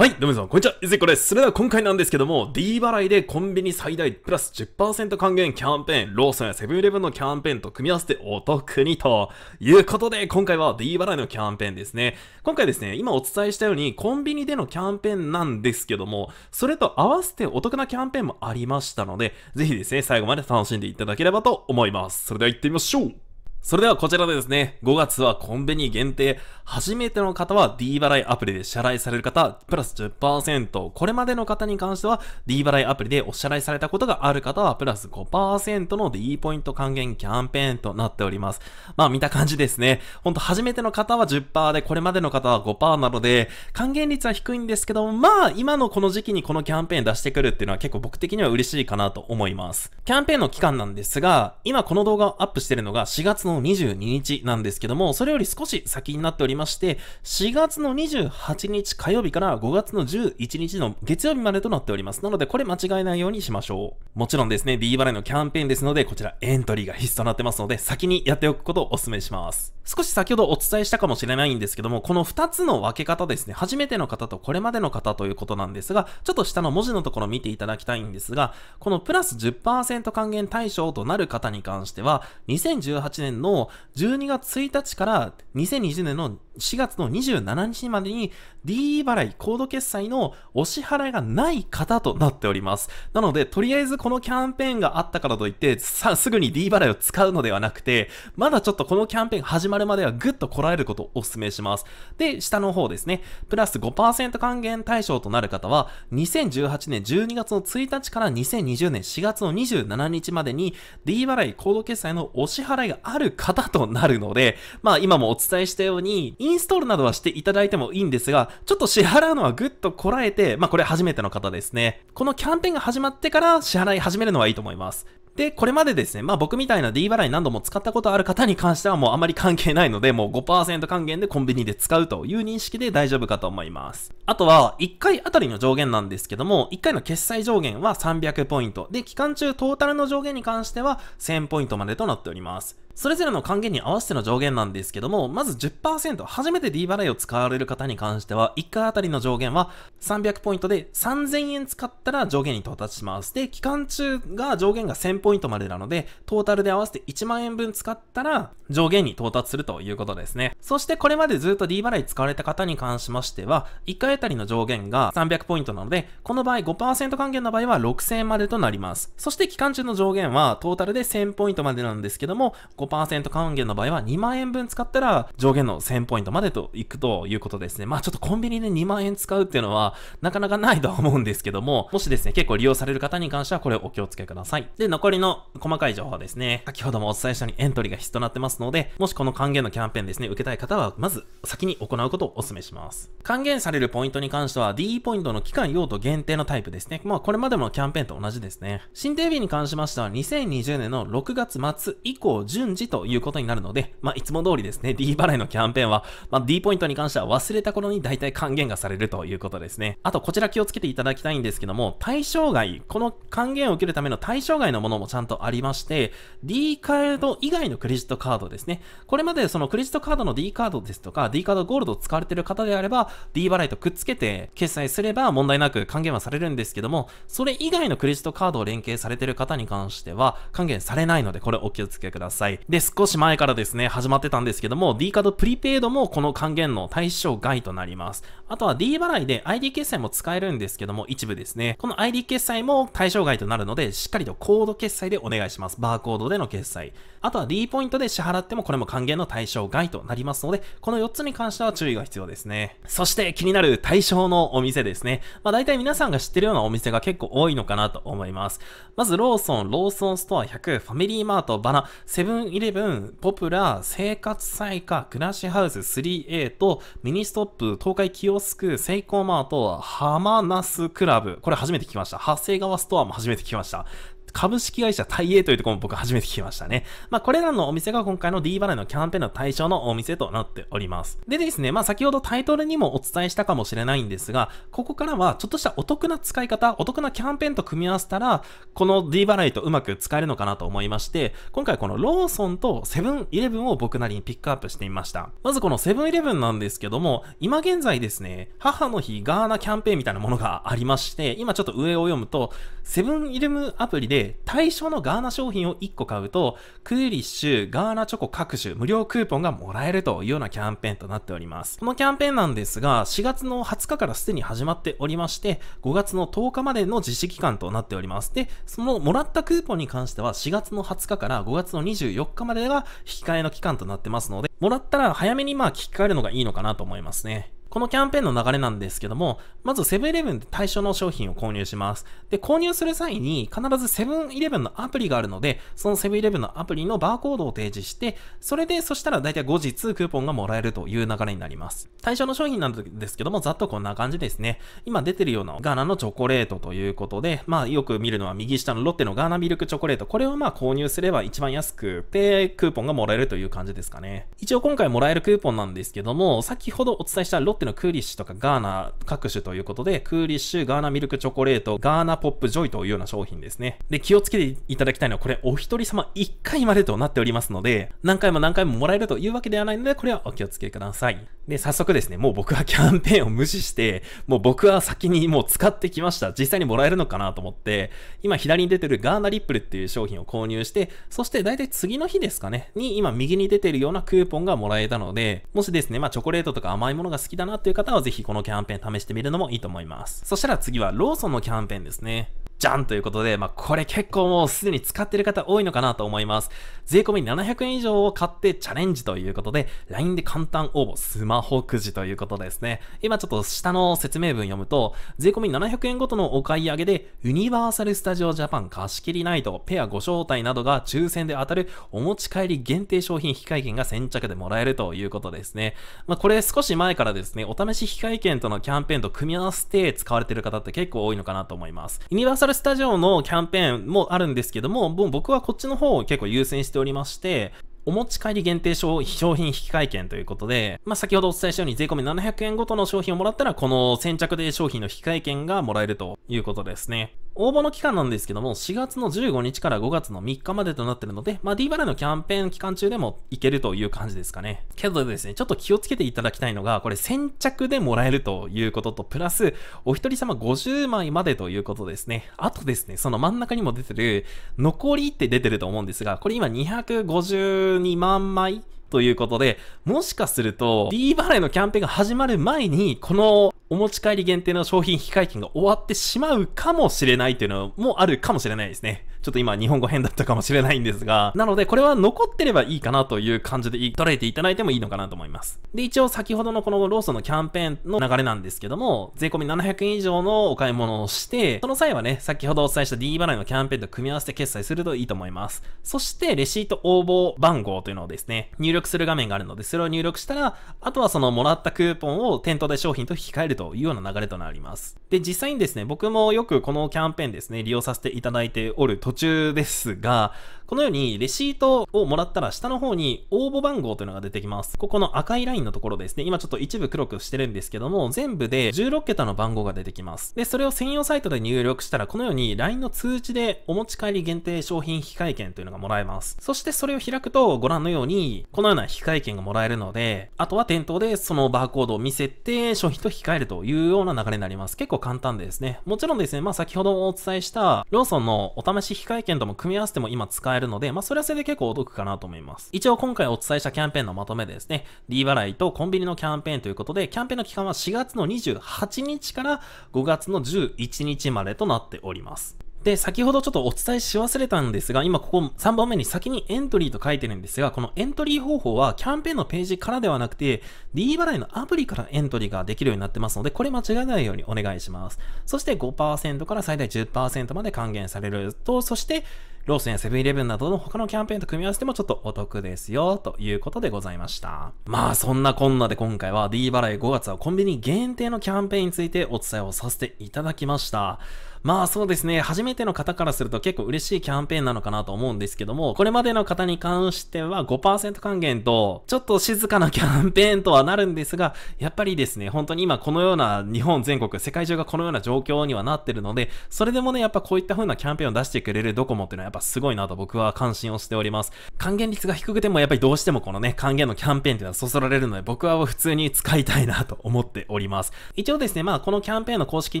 はい、どうも皆さん、こんにちは。ゆずこです。それでは今回なんですけども、D 払いでコンビニ最大プラス10%還元キャンペーン、ローソンやセブンイレブンのキャンペーンと組み合わせてお得にということで、今回は D 払いのキャンペーンですね。今回ですね、今お伝えしたようにコンビニでのキャンペーンなんですけども、それと合わせてお得なキャンペーンもありましたので、ぜひですね、最後まで楽しんでいただければと思います。それでは行ってみましょうそれではこちらでですね、5月はコンビニ限定、初めての方は D 払いアプリで支払いされる方、プラス10%、これまでの方に関しては D 払いアプリでお支払いされたことがある方は、プラス5%の D ポイント還元キャンペーンとなっております。まあ見た感じですね、ほんと初めての方は10%で、これまでの方は5%なので、還元率は低いんですけど、まあ今のこの時期にこのキャンペーン出してくるっていうのは結構僕的には嬉しいかなと思います。キャンペーンの期間なんですが、今この動画をアップしてるのが4月のの22日なんですけども、それより少し先になっておりまして、4月の28日火曜日から5月の11日の月曜日までとなっております。なので、これ間違えないようにしましょう。もちろんですね、D 払いのキャンペーンですので、こちらエントリーが必須となってますので、先にやっておくことをお勧めします。少し先ほどお伝えしたかもしれないんですけども、この2つの分け方ですね、初めての方とこれまでの方ということなんですが、ちょっと下の文字のところを見ていただきたいんですが、このプラス10%還元対象となる方に関しては、2018年の12月1日から2020年の4月の27日までに DE 払い、コード決済のお支払いがない方となっております。なので、とりあえずこのキャンペーンがあったからといって、さ、すぐに D 払いを使うのではなくて、まだちょっとこのキャンペーン始まるまではぐっとこらえることをお勧めします。で、下の方ですね。プラス5%還元対象となる方は、2018年12月の1日から2020年4月の27日までに D 払い、コード決済のお支払いがある方となるので、まあ今もお伝えしたように、インストールなどはしていただいてもいいんですが、ちょっと支払うのはぐっとこらえて、まあこれ初めての方ですね。このキャンペーンが始まってから支払い始めるのはいいと思います。で、これまでですね、まあ僕みたいな D 払い何度も使ったことある方に関してはもうあまり関係ないので、もう5%還元でコンビニで使うという認識で大丈夫かと思います。あとは、1回あたりの上限なんですけども、1回の決済上限は300ポイント。で、期間中トータルの上限に関しては1000ポイントまでとなっております。それぞれの還元に合わせての上限なんですけども、まず10%、初めて D 払いを使われる方に関しては、1回あたりの上限は300ポイントで3000円使ったら上限に到達します。で、期間中が上限が1000ポイントまでなので、トータルで合わせて1万円分使ったら上限に到達するということですね。そしてこれまでずっと D 払い使われた方に関しましては、1回あたりの上限が300ポイントなので、この場合5%還元の場合は6000円までとなります。そして期間中の上限はトータルで1000ポイントまでなんですけども、5%還元の場合は2万円分使ったら上限の1000ポイントまでと行くということですね。まあちょっとコンビニで2万円使うっていうのはなかなかないとは思うんですけども、もしですね、結構利用される方に関してはこれをお気をつけください。で、残りの細かい情報ですね、先ほどもお伝えしたようにエントリーが必須となってますので、もしこの還元のキャンペーンですね、受けたい方はまず先に行うことをお勧めします。還元されるポイントに関しては D ポイントの期間用途限定のタイプですね。まあこれまでもキャンペーンと同じですね。新定日に関しましては2020年の6月末以降順次じということになるので、まあ、いつも通りですね、D 払いのキャンペーンは、まあ、D ポイントに関しては忘れた頃に大体還元がされるということですね。あと、こちら気をつけていただきたいんですけども、対象外、この還元を受けるための対象外のものもちゃんとありまして、D カード以外のクレジットカードですね。これまでそのクレジットカードの D カードですとか、D カードゴールドを使われている方であれば、D 払いとくっつけて決済すれば問題なく還元はされるんですけども、それ以外のクレジットカードを連携されている方に関しては、還元されないので、これお気をつけください。。で、少し前からですね、始まってたんですけども、D カードプリペイドもこの還元の対象外となります。あとは D 払いで ID 決済も使えるんですけども、一部ですね。この ID 決済も対象外となるので、しっかりとコード決済でお願いします。バーコードでの決済。あとは D ポイントで支払ってもこれも還元の対象外となりますので、この4つに関しては注意が必要ですね。そして気になる対象のお店ですね。まあ大体皆さんが知ってるようなお店が結構多いのかなと思います。まずローソン、ローソンストア100、ファミリーマート、バナ、セブンイレブン、ポプラ、生活彩歌、グラシハウス 3A とミニストップ、東海企業スク、セイコーマート、ハマナスクラブ。これ初めて聞きました。長谷川ストアも初めて聞きました。株式会社タイエーというところも僕初めて聞きましたね。まあ、これらのお店が今回の D 払いのキャンペーンの対象のお店となっております。でですね、まあ、先ほどタイトルにもお伝えしたかもしれないんですが、ここからはちょっとしたお得な使い方、お得なキャンペーンと組み合わせたら、この D 払いとうまく使えるのかなと思いまして、今回このローソンとセブンイレブンを僕なりにピックアップしてみました。まずこのセブンイレブンなんですけども、今現在ですね、母の日ガーナキャンペーンみたいなものがありまして、今ちょっと上を読むと、セブンイレブンアプリで対象のガーナ商品を1個買うと、クーリッシュ、ガーナチョコ各種無料クーポンがもらえるというようなキャンペーンとなっております。このキャンペーンなんですが、4月の20日からすでに始まっておりまして、5月の10日までの実施期間となっております。で、そのもらったクーポンに関しては、4月の20日から5月の24日までが引き換えの期間となってますので、もらったら早めにまあ聞き換えるのがいいのかなと思いますね。このキャンペーンの流れなんですけども、まずセブンイレブンで対象の商品を購入します。で、購入する際に必ずセブンイレブンのアプリがあるので、そのセブンイレブンのアプリのバーコードを提示して、それで、そしたら大体後日クーポンがもらえるという流れになります。対象の商品なんですけども、ざっとこんな感じですね。今出てるようなガーナのチョコレートということで、まあよく見るのは右下のロッテのガーナミルクチョコレート。これをまあ購入すれば一番安くて、クーポンがもらえるという感じですかね。一応今回もらえるクーポンなんですけども、先ほどお伝えしたロッテってるのはクーリッシュとかガーナ各種ということで、クーリッシュ、ガーナミルクチョコレート、ガーナポップジョイというような商品ですね。で、気をつけていただきたいのは、これお一人様1回までとなっておりますので、何回も何回ももらえるというわけではないので、これはお気をつけください。で、早速ですね、もう僕はキャンペーンを無視して、もう僕は先にもう使ってきました。実際にもらえるのかなと思って、今左に出てるガーナリップルっていう商品を購入して、そして大体次の日ですかね、に今右に出てるようなクーポンがもらえたので、もしですね、まあチョコレートとか甘いものが好きだななという方はぜひこのキャンペーン試してみるのもいいと思います。そしたら次はローソンのキャンペーンですね。じゃんということで、まあ、これ結構もうすでに使ってる方多いのかなと思います。税込み700円以上を買ってチャレンジということで、LINE で簡単応募、スマホくじということですね。今ちょっと下の説明文読むと、税込み700円ごとのお買い上げで、ユニバーサルスタジオジャパン貸し切りナイト、ペアご招待などが抽選で当たるお持ち帰り限定商品引換券が先着でもらえるということですね。まあ、これ少し前からですね、お試し引換券とのキャンペーンと組み合わせて使われてる方って結構多いのかなと思います。ユニバーサルルスタジオのキャンペーンもあるんですけども、もう僕はこっちの方を結構優先しておりまして、お持ち帰り限定商品引換券ということで、まあ、先ほどお伝えしたように税込み700円ごとの商品をもらったら、この先着で商品の引換券がもらえるということですね。応募の期間なんですけども、4月の15日から5月の3日までとなってるので、まあ D バレーのキャンペーン期間中でもいけるという感じですかね。けどですね、ちょっと気をつけていただきたいのが、これ先着でもらえるということと、プラス、お一人様50枚までということですね。あとですね、その真ん中にも出てる、残りって出てると思うんですが、これ今252万枚ということで、もしかすると、D 払いのキャンペーンが始まる前に、このお持ち帰り限定の商品非解禁が終わってしまうかもしれないというのもあるかもしれないですね。ちょっと今日本語変だったかもしれないんですが、なのでこれは残ってればいいかなという感じで捉えていただいてもいいのかなと思います。で、一応先ほどのこのローソンのキャンペーンの流れなんですけども、税込み700円以上のお買い物をして、その際はね、先ほどお伝えした D 払いのキャンペーンと組み合わせて決済するといいと思います。そして、レシート応募番号というのをですね、入力する画面があるので、それを入力したら、あとはそのもらったクーポンを店頭で商品と引き換えるというような流れとなります。で、実際にですね、僕もよくこのキャンペーンですね、利用させていただいておる途中ですが、このようにレシートをもらったら下の方に応募番号というのが出てきます。ここの赤いラインのところですね。今ちょっと一部黒くしてるんですけども、全部で16桁の番号が出てきます。で、それを専用サイトで入力したら、このように LINE の通知でお持ち帰り限定商品控え券というのがもらえます。そしてそれを開くと、ご覧のように、このような控え、券がもらえるので、あとは店頭でそのバーコードを見せて、商品と引換えるというような流れになります。結構簡単ですね。もちろんですね、まあ先ほどお伝えした、ローソンのお試し非会券とも組み合わせても今使えるえるので、まあ、それはそれで結構お得かなと思います。一応今回お伝えしたキャンペーンのまとめですね、D 払いとコンビニのキャンペーンということで、キャンペーンの期間は4月の28日から5月の11日までとなっております。で、先ほどちょっとお伝えし忘れたんですが、今ここ3番目に先にエントリーと書いてるんですが、このエントリー方法はキャンペーンのページからではなくて、D 払いのアプリからエントリーができるようになってますので、これ間違いないようにお願いします。そして5%から最大10%まで還元されると、そしてローソンやセブンイレブンなどの他のキャンペーンと組み合わせてもちょっとお得ですよ、ということでございました。まあそんなこんなで今回は D 払い5月はコンビニ限定のキャンペーンについてお伝えをさせていただきました。まあそうですね、初めての方からすると結構嬉しいキャンペーンなのかなと思うんですけども、これまでの方に関しては5%還元と、ちょっと静かなキャンペーンとはなるんですが、やっぱりですね、本当に今このような日本全国、世界中がこのような状況にはなってるので、それでもね、やっぱこういった風なキャンペーンを出してくれるドコモっていうのはっぱすごいなと僕は関心をしております。還元率が低くてもやっぱりどうしてもこのね、還元のキャンペーンっていうのはそそられるので僕は普通に使いたいなと思っております。一応ですね、まあこのキャンペーンの公式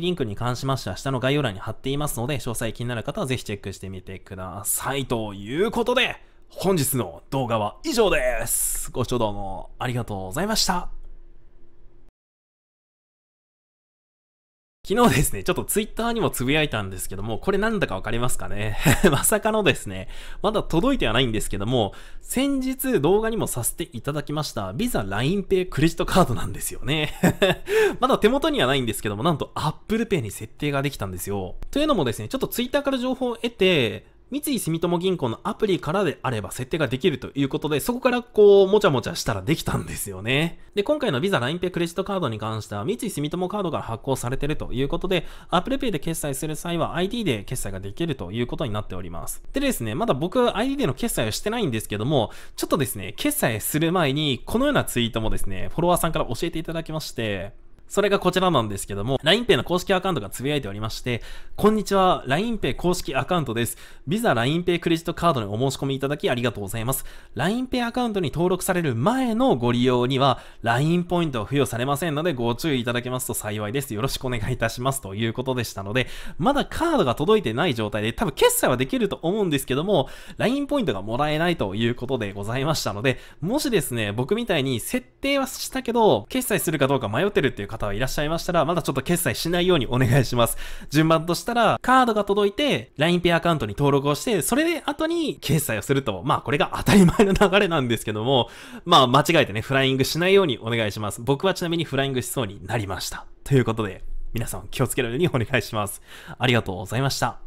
リンクに関しましては下の概要欄に貼っていますので、詳細気になる方はぜひチェックしてみてください。ということで、本日の動画は以上です。ご視聴どうもありがとうございました。昨日ですね、ちょっとツイッターにもつぶやいたんですけども、これなんだかわかりますかね まさかのですね、まだ届いてはないんですけども、先日動画にもさせていただきました、Visa LINEPay クレジットカードなんですよね まだ手元にはないんですけども、なんと Apple Pay に設定ができたんですよ。というのもですね、ちょっとツイッターから情報を得て、三井住友銀行のアプリからであれば設定ができるということで、そこからこう、もちゃもちゃしたらできたんですよね。で、今回の Visa、LINEPay、クレジットカードに関しては、三井住友カードから発行されてるということで、Apple Pay で決済する際は ID で決済ができるということになっております。でですね、まだ僕 ID での決済をしてないんですけども、ちょっとですね、決済する前に、このようなツイートもですね、フォロワーさんから教えていただきまして、それがこちらなんですけども、LINEPay の公式アカウントがつぶやいておりまして、こんにちは、LINEPay 公式アカウントです。Visa LINEPay クレジットカードにお申し込みいただきありがとうございます。LINEPay アカウントに登録される前のご利用には、LINE ポイントは付与されませんので、ご注意いただけますと幸いです。よろしくお願いいたします。ということでしたので、まだカードが届いてない状態で、多分決済はできると思うんですけども、LINE ポイントがもらえないということでございましたので、もしですね、僕みたいに設定はしたけど、決済するかどうか迷ってるっていう方方はいらっしゃいましたら、まだちょっと決済しないようにお願いします。順番としたら、カードが届いて、LINEPay アカウントに登録をして、それで後に決済をすると、まあこれが当たり前の流れなんですけども、まあ間違えてね、フライングしないようにお願いします。僕はちなみにフライングしそうになりました。ということで、皆さん気をつけるようにお願いします。ありがとうございました。